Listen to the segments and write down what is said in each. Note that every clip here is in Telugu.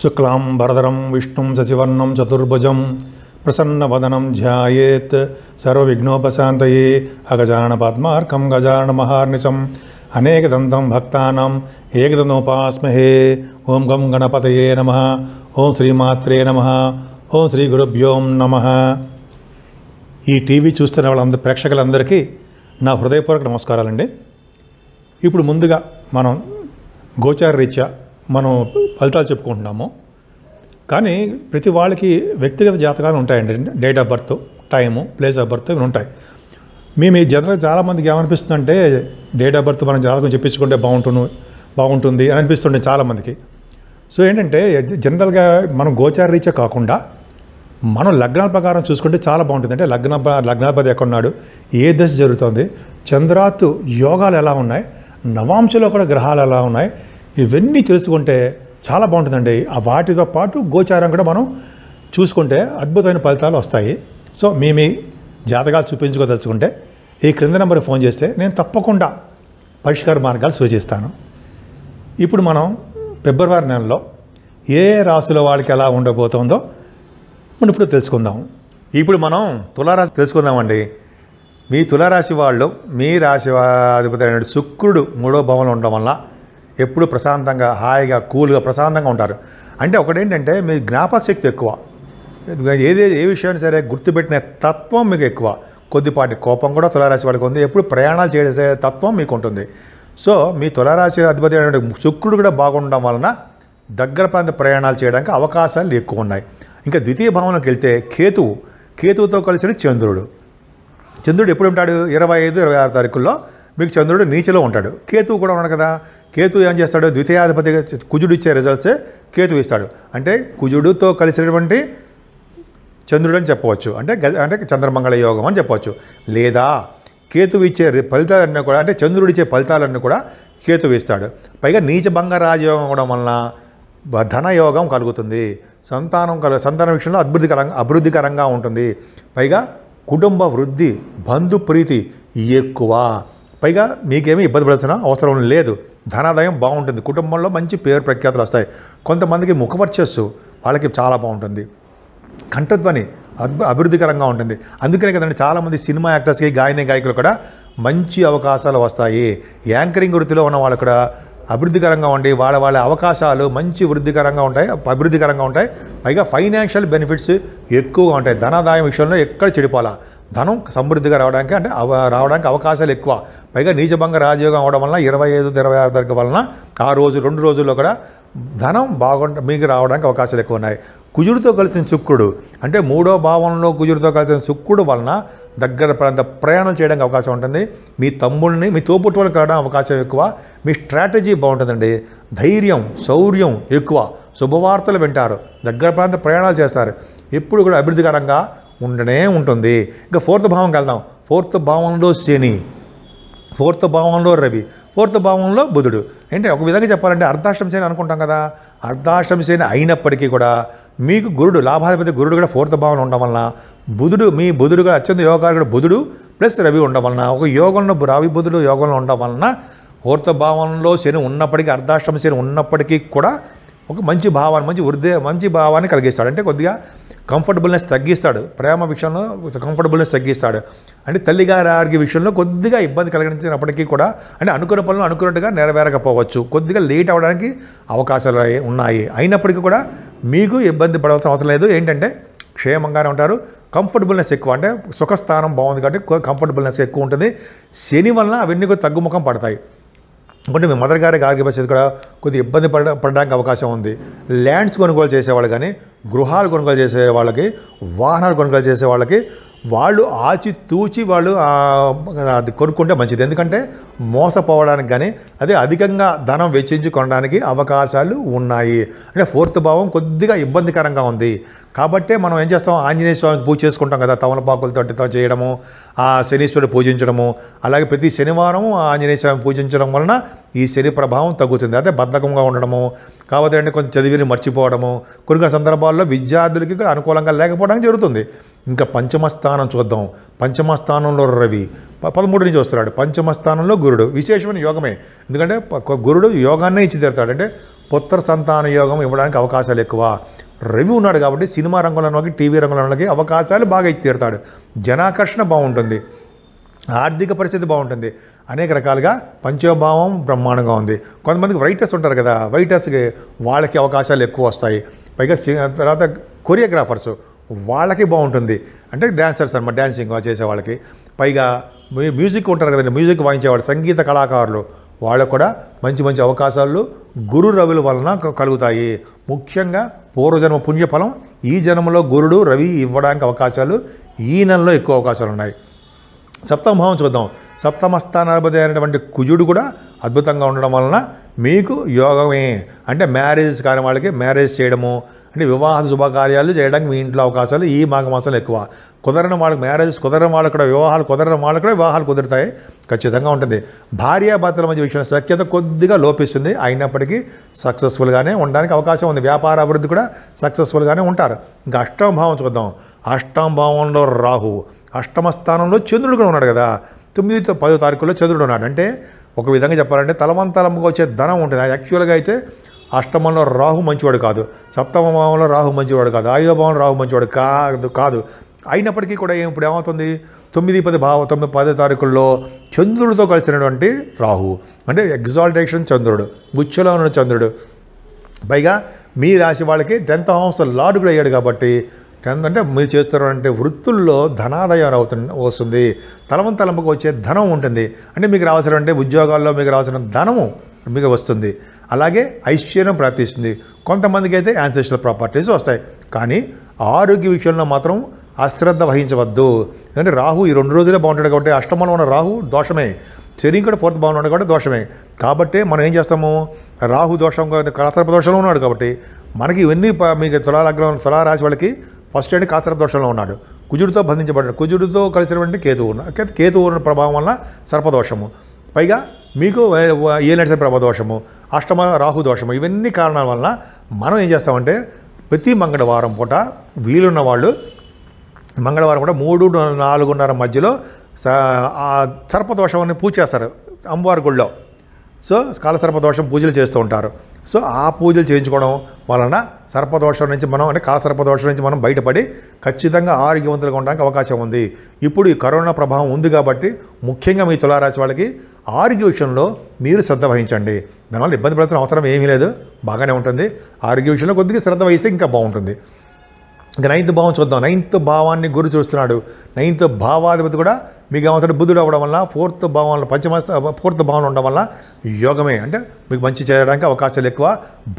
శుక్లాం చతుర్భుజం ప్రసన్నవదనం ధ్యాయేత్ चतुर्भुजं అగజాన పద్మార్కం గజాన మహార్నిశం అనేక దంతం భక్తానం ఏకదనోపాస్మహే ఓం గం గణపతయే నమ ఓం శ్రీమాత్రే నమ ఓం శ్రీ గురుభ్యోం నమ ఈ టీవీ చూస్తున్న వాళ్ళందరి ప్రేక్షకులందరికీ నా హృదయపూర్వక నమస్కారాలండి ఇప్పుడు ముందుగా మనం గోచార రీత్యా మనం ఫలితాలు చెప్పుకుంటున్నాము కానీ ప్రతి వాళ్ళకి వ్యక్తిగత జాతకాలు ఉంటాయండి date of birth time place of birth ఇవి ఉంటాయి మేము ఈ జనరల్ చాలామందికి ఏమనిపిస్తుందంటే డేట్ ఆఫ్ బర్త్ మనం జాతకం చెప్పించుకుంటే బాగుంటుంది బాగుంటుంది అని అనిపిస్తుండే చాలామందికి సో ఏంటంటే జనరల్గా మనం గోచార రీచే కాకుండా మనం లగ్నాల ప్రకారం చూసుకుంటే చాలా బాగుంటుంది అంటే లగ్న లగ్నాధిపతి ఎక్కడున్నాడు ఏ దశ జరుగుతుంది చంద్రాత్ యోగాలు ఎలా ఉన్నాయి నవాంశలో కూడా గ్రహాలు ఎలా ఉన్నాయి ఇవన్నీ తెలుసుకుంటే చాలా బాగుంటుందండి ఆ వాటితో పాటు గోచారం కూడా మనం చూసుకుంటే అద్భుతమైన ఫలితాలు వస్తాయి సో మీ మీ జాతకాలు చూపించుకోదలుచుకుంటే ఈ క్రింద నెంబర్కి ఫోన్ చేస్తే నేను తప్పకుండా పరిష్కార మార్గాలు సూచిస్తాను ఇప్పుడు మనం ఫిబ్రవరి నెలలో ఏ రాశుల వాళ్ళకి ఎలా ఉండబోతుందో మనం ఇప్పుడు తెలుసుకుందాం ఇప్పుడు మనం తులారాశి తెలుసుకుందామండి మీ తులారాశి వాళ్ళు మీ రాశి అధిపతి శుక్రుడు మూడో భవనం ఉండడం వల్ల ఎప్పుడు ప్రశాంతంగా హాయిగా కూల్గా ప్రశాంతంగా ఉంటారు అంటే ఒకటేంటంటే మీ జ్ఞాపక శక్తి ఎక్కువ ఏదే ఏ విషయాన్ని సరే గుర్తుపెట్టిన తత్వం మీకు ఎక్కువ కొద్దిపాటి కోపం కూడా తులారాశి వాడికి ఉంది ఎప్పుడు ప్రయాణాలు చేసే తత్వం మీకు ఉంటుంది సో మీ తులారాశి అధిపతి అయినటువంటి శుక్రుడు కూడా బాగుండడం వలన దగ్గర ప్రాంత ప్రయాణాలు చేయడానికి అవకాశాలు ఎక్కువ ఉన్నాయి ఇంకా ద్వితీయ భావనకి వెళ్తే కేతువు కేతువుతో కలిసిన చంద్రుడు చంద్రుడు ఎప్పుడు ఉంటాడు ఇరవై ఐదు ఇరవై ఆరు తారీఖుల్లో మీకు చంద్రుడు నీచలో ఉంటాడు కేతు కూడా ఉన్నాడు కదా కేతు ఏం చేస్తాడు ద్వితీయాధిపతిగా కుజుడు ఇచ్చే రిజల్ట్సే కేతు ఇస్తాడు అంటే కుజుడుతో కలిసినటువంటి చంద్రుడు అని చెప్పవచ్చు అంటే అంటే చంద్రమంగళ యోగం అని చెప్పవచ్చు లేదా కేతువు ఇచ్చే ఫలితాలన్నీ కూడా అంటే చంద్రుడు ఇచ్చే ఫలితాలన్నీ కూడా కేతు ఇస్తాడు పైగా నీచ భంగ రాజయోగం కూడా వలన ధనయోగం కలుగుతుంది సంతానం కలు సంతాన విషయంలో అభివృద్ధికరంగా అభివృద్ధికరంగా ఉంటుంది పైగా కుటుంబ వృద్ధి బంధు ప్రీతి ఎక్కువ పైగా మీకేమీ ఇబ్బంది పడాల్సిన అవసరం లేదు ధనాదాయం బాగుంటుంది కుటుంబంలో మంచి పేరు ప్రఖ్యాతులు వస్తాయి కొంతమందికి ముఖవర్చస్సు వాళ్ళకి చాలా బాగుంటుంది కంఠధ్వని అభివృద్ధికరంగా ఉంటుంది అందుకనే కదండి చాలామంది సినిమా యాక్టర్స్కి గాయని గాయకులు కూడా మంచి అవకాశాలు వస్తాయి యాంకరింగ్ వృత్తిలో ఉన్న వాళ్ళు కూడా అభివృద్ధికరంగా ఉండి వాళ్ళ వాళ్ళ అవకాశాలు మంచి వృద్ధికరంగా ఉంటాయి అభివృద్ధికరంగా ఉంటాయి పైగా ఫైనాన్షియల్ బెనిఫిట్స్ ఎక్కువగా ఉంటాయి ధనాదాయం విషయంలో ఎక్కడ చెడిపోవాలా ధనం సమృద్ధిగా రావడానికి అంటే రావడానికి అవకాశాలు ఎక్కువ పైగా నీచభంగ రాజయోగం అవడం వలన ఇరవై ఐదు ఇరవై ఆరు తారీఖు వలన ఆ రోజు రెండు రోజుల్లో కూడా ధనం బాగుంట మీకు రావడానికి అవకాశాలు ఎక్కువ ఉన్నాయి కుజుడితో కలిసిన శుక్రుడు అంటే మూడో భావంలో కుజుడితో కలిసిన శుక్రుడు వలన దగ్గర ప్రాంత ప్రయాణం చేయడానికి అవకాశం ఉంటుంది మీ తమ్ముడిని మీ వాళ్ళకి కలవడం అవకాశం ఎక్కువ మీ స్ట్రాటజీ బాగుంటుందండి ధైర్యం శౌర్యం ఎక్కువ శుభవార్తలు వింటారు దగ్గర ప్రాంత ప్రయాణాలు చేస్తారు ఎప్పుడు కూడా అభివృద్ధికరంగా ఉండనే ఉంటుంది ఇంకా ఫోర్త్ భావంకి వెళ్దాం ఫోర్త్ భావంలో శని ఫోర్త్ భావంలో రవి ఫోర్త్ భావంలో బుధుడు అంటే ఒక విధంగా చెప్పాలంటే అర్ధాష్టం శని అనుకుంటాం కదా అర్ధాష్టం శని అయినప్పటికీ కూడా మీకు గురుడు లాభాధిపతి గురుడు కూడా ఫోర్త్ భావన ఉండడం వలన బుధుడు మీ బుధుడు కూడా అత్యంత యోగాలు కూడా బుధుడు ప్లస్ రవి ఉండడం వలన ఒక యోగంలో రవి బుధుడు యోగంలో ఉండడం వలన ఫోర్త్ భావంలో శని ఉన్నప్పటికీ అర్ధాష్టమ శని ఉన్నప్పటికీ కూడా ఒక మంచి భావాన్ని మంచి వృద్ధి మంచి భావాన్ని కలిగిస్తాడు అంటే కొద్దిగా కంఫర్టబుల్నెస్ తగ్గిస్తాడు ప్రేమ విషయంలో కంఫర్టబుల్నెస్ తగ్గిస్తాడు అంటే తల్లిగారి విషయంలో కొద్దిగా ఇబ్బంది కలిగించినప్పటికీ కూడా అంటే అనుకున్న పనులు అనుకున్నట్టుగా నెరవేరకపోవచ్చు కొద్దిగా లేట్ అవ్వడానికి అవకాశాలు ఉన్నాయి అయినప్పటికీ కూడా మీకు ఇబ్బంది పడవలసిన అవసరం లేదు ఏంటంటే క్షేమంగానే ఉంటారు కంఫర్టబుల్నెస్ ఎక్కువ అంటే సుఖస్థానం బాగుంది కాబట్టి కంఫర్టబుల్నెస్ ఎక్కువ ఉంటుంది శని వలన అవన్నీ తగ్గుముఖం పడతాయి అంటే మీ మదర్ గారికి ఆరోగ్య పరిస్థితి కూడా కొద్దిగా ఇబ్బంది పడ పడడానికి అవకాశం ఉంది ల్యాండ్స్ కొనుగోలు చేసేవాళ్ళు కానీ గృహాలు కొనుగోలు చేసే వాళ్ళకి వాహనాలు కొనుగోలు చేసే వాళ్ళకి వాళ్ళు ఆచితూచి వాళ్ళు అది కొనుక్కుంటే మంచిది ఎందుకంటే మోసపోవడానికి కానీ అదే అధికంగా ధనం కొనడానికి అవకాశాలు ఉన్నాయి అంటే ఫోర్త్ భావం కొద్దిగా ఇబ్బందికరంగా ఉంది కాబట్టే మనం ఏం చేస్తాం ఆంజనేయ స్వామికి పూజ చేసుకుంటాం కదా తమలపాకులతో చేయడము ఆ శనీశ్వరుడు పూజించడము అలాగే ప్రతి శనివారం ఆంజనేయ స్వామి పూజించడం వలన ఈ శని ప్రభావం తగ్గుతుంది అదే బద్ధకంగా ఉండడము కాబట్టి కొంచెం చదివిని మర్చిపోవడము కొన్ని సందర్భాల్లో విద్యార్థులకి కూడా అనుకూలంగా లేకపోవడం జరుగుతుంది ఇంకా పంచమస్థానం చూద్దాం పంచమస్థానంలో రవి పదమూడు నుంచి వస్తున్నాడు పంచమస్థానంలో గురుడు విశేషమైన యోగమే ఎందుకంటే గురుడు యోగాన్నే ఇచ్చి తీరుతాడు అంటే పుత్ర సంతాన యోగం ఇవ్వడానికి అవకాశాలు ఎక్కువ రవి ఉన్నాడు కాబట్టి సినిమా రంగంలోకి టీవీ రంగంలోకి అవకాశాలు బాగా ఇచ్చి తీరుతాడు జనాకర్షణ బాగుంటుంది ఆర్థిక పరిస్థితి బాగుంటుంది అనేక రకాలుగా పంచభావం బ్రహ్మాండంగా ఉంది కొంతమందికి రైటర్స్ ఉంటారు కదా రైటర్స్కి వాళ్ళకి అవకాశాలు ఎక్కువ వస్తాయి పైగా తర్వాత కొరియోగ్రాఫర్స్ వాళ్ళకి బాగుంటుంది అంటే డ్యాన్సర్స్ అనమాట డ్యాన్సింగ్ చేసే వాళ్ళకి పైగా మ్యూజిక్ ఉంటారు కదండి మ్యూజిక్ వాయించేవాళ్ళు సంగీత కళాకారులు వాళ్ళకు కూడా మంచి మంచి అవకాశాలు గురు రవుల వలన కలుగుతాయి ముఖ్యంగా పూర్వజన్మ పుణ్యఫలం ఈ జన్మలో గురుడు రవి ఇవ్వడానికి అవకాశాలు ఈ నెలలో ఎక్కువ అవకాశాలు ఉన్నాయి సప్తమ భావం చూద్దాం సప్తమ స్థానాధిపతి అయినటువంటి కుజుడు కూడా అద్భుతంగా ఉండడం వలన మీకు యోగమే అంటే మ్యారేజ్ కాని వాళ్ళకి మ్యారేజ్ చేయడము అంటే వివాహ శుభకార్యాలు చేయడానికి మీ ఇంట్లో అవకాశాలు ఈ మాఘమాసంలో ఎక్కువ కుదరని వాళ్ళకి మ్యారేజ్ కుదరని వాళ్ళకి కూడా వివాహాలు కుదరని వాళ్ళకి కూడా వివాహాలు కుదురుతాయి ఖచ్చితంగా ఉంటుంది భార్యాభర్తల మధ్య విషయం సఖ్యత కొద్దిగా లోపిస్తుంది అయినప్పటికీ సక్సెస్ఫుల్గానే ఉండడానికి అవకాశం ఉంది వ్యాపార అభివృద్ధి కూడా సక్సెస్ఫుల్గానే ఉంటారు ఇంకా అష్టం భావం చూద్దాం అష్టం భావంలో రాహు అష్టమ స్థానంలో చంద్రుడు కూడా ఉన్నాడు కదా తొమ్మిదితో పదో తారీఖులో చంద్రుడు ఉన్నాడు అంటే ఒక విధంగా చెప్పాలంటే తలవంతలంగా వచ్చే ధనం ఉంటుంది యాక్చువల్గా అయితే అష్టమంలో రాహు మంచివాడు కాదు సప్తమ భావంలో రాహు మంచివాడు కాదు ఐదో భావంలో రాహు మంచివాడు కాదు కాదు అయినప్పటికీ కూడా ఇప్పుడు ఏమవుతుంది తొమ్మిది పది భావ తొమ్మిది పదో తారీఖుల్లో చంద్రుడితో కలిసినటువంటి రాహు అంటే ఎగ్జాల్టేషన్ చంద్రుడు గుచ్చులో ఉన్న చంద్రుడు పైగా మీ రాశి వాళ్ళకి టెన్త్ హౌస్ లార్డ్ కూడా అయ్యాడు కాబట్టి ఎందుకంటే మీరు చేస్తున్నారంటే వృత్తుల్లో ధనాదాయం అవుతు వస్తుంది తలవం తలంపుకు వచ్చే ధనం ఉంటుంది అంటే మీకు అంటే ఉద్యోగాల్లో మీకు రావాల్సిన ధనము మీకు వస్తుంది అలాగే ఐశ్వర్యం ప్రాప్తిస్తుంది కొంతమందికి అయితే యాన్సెస్ట్రల్ ప్రాపర్టీస్ వస్తాయి కానీ ఆరోగ్య విషయంలో మాత్రం అశ్రద్ధ వహించవద్దు ఎందుకంటే రాహు ఈ రెండు రోజులే బాగుంటాడు కాబట్టి అష్టమంలో ఉన్న రాహు దోషమే శని కూడా ఫోర్త్ బాగున్నాడు కాబట్టి దోషమే కాబట్టి మనం ఏం చేస్తాము రాహు దోషం కళాసర్ప దోషంలో ఉన్నాడు కాబట్టి మనకి ఇవన్నీ మీకు తులాలగ్నం తులారాశి వాళ్ళకి ఫస్ట్ అండి కాసర దోషంలో ఉన్నాడు కుజుడితో బంధించబడ్డాడు కుజుడితో కలిసినటువంటి కేతువు కేతువు ప్రభావం వల్ల సర్పదోషము పైగా మీకు ఏలనడిసిన ప్రభదోషము అష్టమ రాహు దోషము ఇవన్నీ కారణాల వలన మనం ఏం చేస్తామంటే ప్రతి మంగళవారం పూట వీలున్న వాళ్ళు మంగళవారం కూడా మూడు నాలుగున్నర మధ్యలో సర్పదోషం అని పూజ చేస్తారు అమ్మవారి గుళ్ళో సో కాలసర్ప దోషం పూజలు చేస్తూ ఉంటారు సో ఆ పూజలు చేయించుకోవడం వలన సర్పదోషం నుంచి మనం అంటే కాలసర్పదోషం నుంచి మనం బయటపడి ఖచ్చితంగా ఆరోగ్యవంతులుగా ఉండడానికి అవకాశం ఉంది ఇప్పుడు ఈ కరోనా ప్రభావం ఉంది కాబట్టి ముఖ్యంగా మీ తులారాశి వాళ్ళకి ఆరోగ్య విషయంలో మీరు శ్రద్ధ వహించండి దానివల్ల ఇబ్బంది పడాల్సిన అవసరం ఏమీ లేదు బాగానే ఉంటుంది ఆరోగ్య విషయంలో కొద్దిగా శ్రద్ధ వహిస్తే ఇంకా బాగుంటుంది ఇంకా నైన్త్ భావం చూద్దాం నైన్త్ భావాన్ని గురు చూస్తున్నాడు నైన్త్ భావాధిపతి కూడా మీకు అతడు బుధుడు అవ్వడం వల్ల ఫోర్త్ భావంలో పంచమ ఫోర్త్ భావన ఉండడం వల్ల యోగమే అంటే మీకు మంచి చేయడానికి అవకాశాలు ఎక్కువ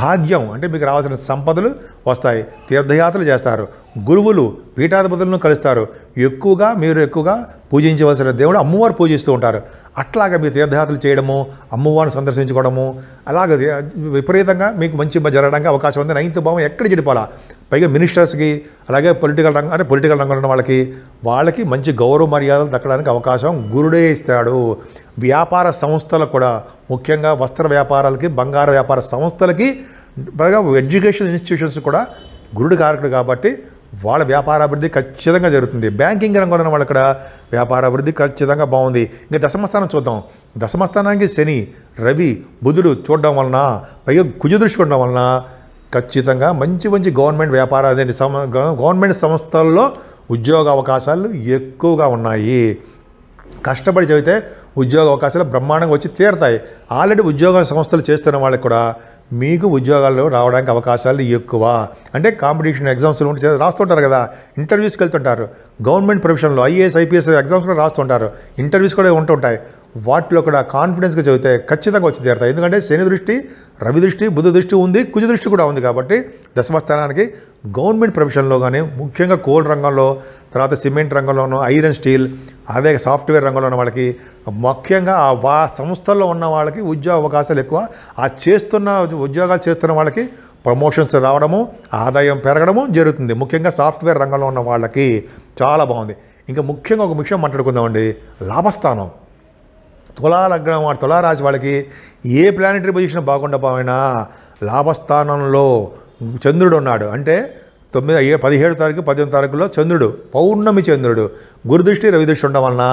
భాగ్యం అంటే మీకు రావాల్సిన సంపదలు వస్తాయి తీర్థయాత్రలు చేస్తారు గురువులు పీఠాధిపతులను కలుస్తారు ఎక్కువగా మీరు ఎక్కువగా పూజించవలసిన దేవుడు అమ్మవారు పూజిస్తూ ఉంటారు అట్లాగా మీరు తీర్థయాత్రలు చేయడము అమ్మవారిని సందర్శించుకోవడము అలాగే విపరీతంగా మీకు మంచి జరగడానికి అవకాశం ఉంది నైన్త్ భావం ఎక్కడ చెడిపోవాలా పైగా మినిస్టర్స్కి అలాగే పొలిటికల్ రంగం అంటే పొలిటికల్ రంగంలో ఉన్న వాళ్ళకి వాళ్ళకి మంచి గౌరవ మర్యాదలు దక్కడానికి అవకాశం గురుడే ఇస్తాడు వ్యాపార సంస్థలకు కూడా ముఖ్యంగా వస్త్ర వ్యాపారాలకి బంగారు వ్యాపార సంస్థలకి పైగా ఎడ్యుకేషన్ ఇన్స్టిట్యూషన్స్ కూడా గురుడు కారకుడు కాబట్టి వాళ్ళ వ్యాపారాభివృద్ధి ఖచ్చితంగా జరుగుతుంది బ్యాంకింగ్ రంగంలో వాళ్ళు వ్యాపార వ్యాపారాభివృద్ధి ఖచ్చితంగా బాగుంది ఇంకా దశమస్థానం చూద్దాం దశమస్థానానికి శని రవి బుధుడు చూడడం వలన పైగా కుజదృష్టి ఉండడం వలన ఖచ్చితంగా మంచి మంచి గవర్నమెంట్ వ్యాపార గవర్నమెంట్ సంస్థల్లో ఉద్యోగ అవకాశాలు ఎక్కువగా ఉన్నాయి కష్టపడి చదివితే ఉద్యోగ అవకాశాలు బ్రహ్మాండంగా వచ్చి తీరతాయి ఆల్రెడీ ఉద్యోగ సంస్థలు చేస్తున్న వాళ్ళకి కూడా మీకు ఉద్యోగాల్లో రావడానికి అవకాశాలు ఎక్కువ అంటే కాంపిటీషన్ ఎగ్జామ్స్ ఉంటే రాస్తుంటారు కదా ఇంటర్వ్యూస్కి వెళ్తుంటారు గవర్నమెంట్ ప్రొఫెషన్లో ఐఏఎస్ ఐపీఎస్ ఎగ్జామ్స్ కూడా రాస్తుంటారు ఇంటర్వ్యూస్ కూడా ఉంటుంటాయి వాటిలో కూడా కాన్ఫిడెన్స్గా చదివితే ఖచ్చితంగా వచ్చి తీరుతాయి ఎందుకంటే శని దృష్టి రవి దృష్టి బుధ దృష్టి ఉంది కుజ దృష్టి కూడా ఉంది కాబట్టి దశమస్థానానికి గవర్నమెంట్ ప్రొఫెషన్లో కానీ ముఖ్యంగా కోల్ రంగంలో తర్వాత సిమెంట్ రంగంలోనూ ఐరన్ స్టీల్ అదే సాఫ్ట్వేర్ రంగంలో ఉన్న వాళ్ళకి ముఖ్యంగా ఆ సంస్థల్లో ఉన్న వాళ్ళకి ఉద్యోగ అవకాశాలు ఎక్కువ ఆ చేస్తున్న ఉద్యోగాలు చేస్తున్న వాళ్ళకి ప్రమోషన్స్ రావడము ఆదాయం పెరగడము జరుగుతుంది ముఖ్యంగా సాఫ్ట్వేర్ రంగంలో ఉన్న వాళ్ళకి చాలా బాగుంది ఇంకా ముఖ్యంగా ఒక విషయం మాట్లాడుకుందామండి లాభస్థానం తులాలగ్నం తులారాశి వాళ్ళకి ఏ ప్లానెటరీ పొజిషన్ బాగుండకపోయినా లాభస్థానంలో చంద్రుడు ఉన్నాడు అంటే తొమ్మిది ఏ పదిహేడు తారీఖు పద్దెనిమిది తారీఖులో చంద్రుడు పౌర్ణమి చంద్రుడు గురుదృష్టి రవిదృష్టి ఉండడం వలన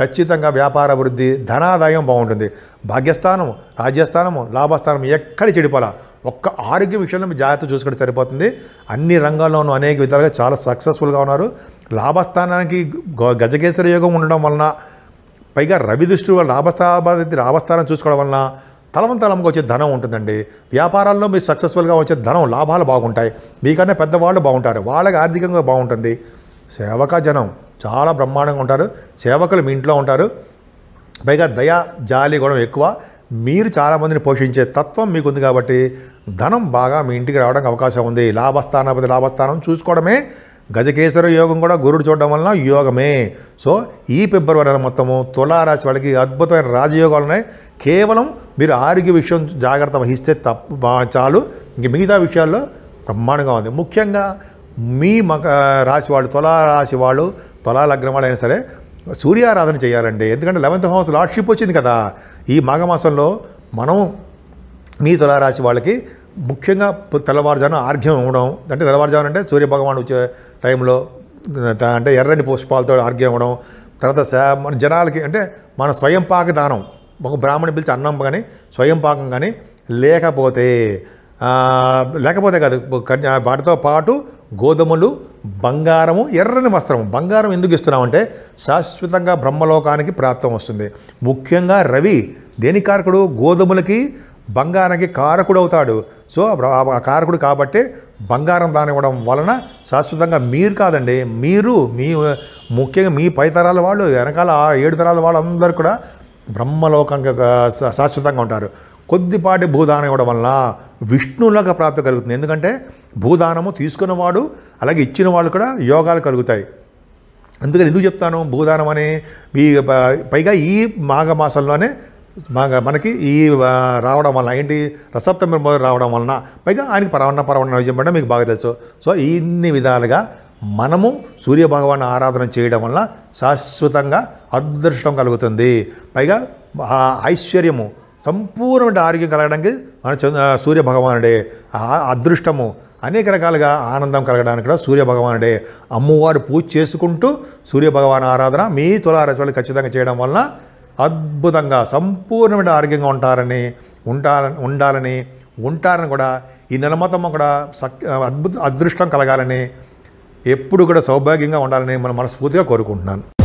ఖచ్చితంగా వ్యాపార అభివృద్ధి ధనాదాయం బాగుంటుంది భాగ్యస్థానం రాజ్యస్థానము లాభస్థానం ఎక్కడ చెడిపోలా ఒక్క ఆరోగ్య విషయంలో మీ జాగ్రత్త చూసుకుంటే సరిపోతుంది అన్ని రంగాల్లోనూ అనేక విధాలుగా చాలా సక్సెస్ఫుల్గా ఉన్నారు లాభస్థానానికి గజకేశ్వర యోగం ఉండడం వలన పైగా రవి దృష్టి లాభస్థానం లాభస్థానం చూసుకోవడం వలన తలవంతలంగా వచ్చే ధనం ఉంటుందండి వ్యాపారాల్లో మీరు సక్సెస్ఫుల్గా వచ్చే ధనం లాభాలు బాగుంటాయి మీకన్నా పెద్దవాళ్ళు బాగుంటారు వాళ్ళకి ఆర్థికంగా బాగుంటుంది సేవక జనం చాలా బ్రహ్మాండంగా ఉంటారు సేవకులు మీ ఇంట్లో ఉంటారు పైగా దయా జాలి గుణం ఎక్కువ మీరు చాలామందిని పోషించే తత్వం మీకుంది కాబట్టి ధనం బాగా మీ ఇంటికి రావడానికి అవకాశం ఉంది లాభస్థానాపతి లాభస్థానం చూసుకోవడమే గజకేశ్వర యోగం కూడా గురుడు చూడడం వలన యోగమే సో ఈ ఫిబ్రవరి నెల మొత్తము తులారాశి వాళ్ళకి అద్భుతమైన రాజయోగాలు ఉన్నాయి కేవలం మీరు ఆరోగ్య విషయం జాగ్రత్త వహిస్తే తప్ప చాలు ఇంక మిగతా విషయాల్లో బ్రహ్మాండంగా ఉంది ముఖ్యంగా మీ మక రాశి వాళ్ళు తులారాశి వాళ్ళు తులా లగ్నం వాళ్ళు అయినా సరే సూర్యారాధన చేయాలండి ఎందుకంటే లెవెంత్ హౌస్ లార్డ్షిప్ వచ్చింది కదా ఈ మాఘమాసంలో మనం మీ తులారాశి వాళ్ళకి ముఖ్యంగా తెల్లవారుజామున ఆర్ఘ్యం ఇవ్వడం అంటే తెల్లవారుజామున అంటే సూర్యభగవాన్ వచ్చే టైంలో అంటే ఎర్రని పుష్పాలతో ఆర్ఘ్యం ఇవ్వడం తర్వాత మన జనాలకి అంటే మన స్వయం పాక దానం ఒక బ్రాహ్మణి పిలిచి అన్నం కానీ స్వయం పాకం కానీ లేకపోతే లేకపోతే కాదు వాటితో పాటు గోధుమలు బంగారము ఎర్రని వస్త్రము బంగారం ఎందుకు ఇస్తున్నామంటే శాశ్వతంగా బ్రహ్మలోకానికి ప్రాప్తం వస్తుంది ముఖ్యంగా రవి దేనికారకుడు గోధుమలకి బంగారానికి కారకుడు అవుతాడు సో ఆ కారకుడు కాబట్టి బంగారం దానివ్వడం వలన శాశ్వతంగా మీరు కాదండి మీరు మీ ముఖ్యంగా మీ పై తరాల వాళ్ళు వెనకాల ఏడు తరాల వాళ్ళందరూ కూడా బ్రహ్మలోకంగా శాశ్వతంగా ఉంటారు కొద్దిపాటి భూదానం ఇవ్వడం వలన విష్ణువులకు ప్రాప్తి కలుగుతుంది ఎందుకంటే భూదానము తీసుకున్నవాడు అలాగే ఇచ్చిన వాళ్ళు కూడా యోగాలు కలుగుతాయి అందుకని ఎందుకు చెప్తాను భూదానం అని ఈ పైగా ఈ మాఘమాసంలోనే మా మనకి ఈ రావడం వలన ఏంటి రసప్తమి రావడం వలన పైగా ఆయనకి పరవన్న పరవణ విజయం పడడం మీకు బాగా తెలుసు సో ఇన్ని విధాలుగా మనము సూర్యభగవాన్ ఆరాధన చేయడం వలన శాశ్వతంగా అదృష్టం కలుగుతుంది పైగా ఆ ఐశ్వర్యము సంపూర్ణ ఆరోగ్యం కలగడానికి మన సూర్య భగవానుడే అదృష్టము అనేక రకాలుగా ఆనందం కలగడానికి కూడా సూర్య భగవానుడే అమ్మవారు పూజ చేసుకుంటూ సూర్య భగవాన్ ఆరాధన మీ తులారాశి వాళ్ళు ఖచ్చితంగా చేయడం వలన అద్భుతంగా సంపూర్ణమైన ఆరోగ్యంగా ఉంటారని ఉంటార ఉండాలని ఉంటారని కూడా ఈ నెల మొత్తం కూడా అద్భుత అదృష్టం కలగాలని ఎప్పుడు కూడా సౌభాగ్యంగా ఉండాలని మనం మనస్ఫూర్తిగా కోరుకుంటున్నాను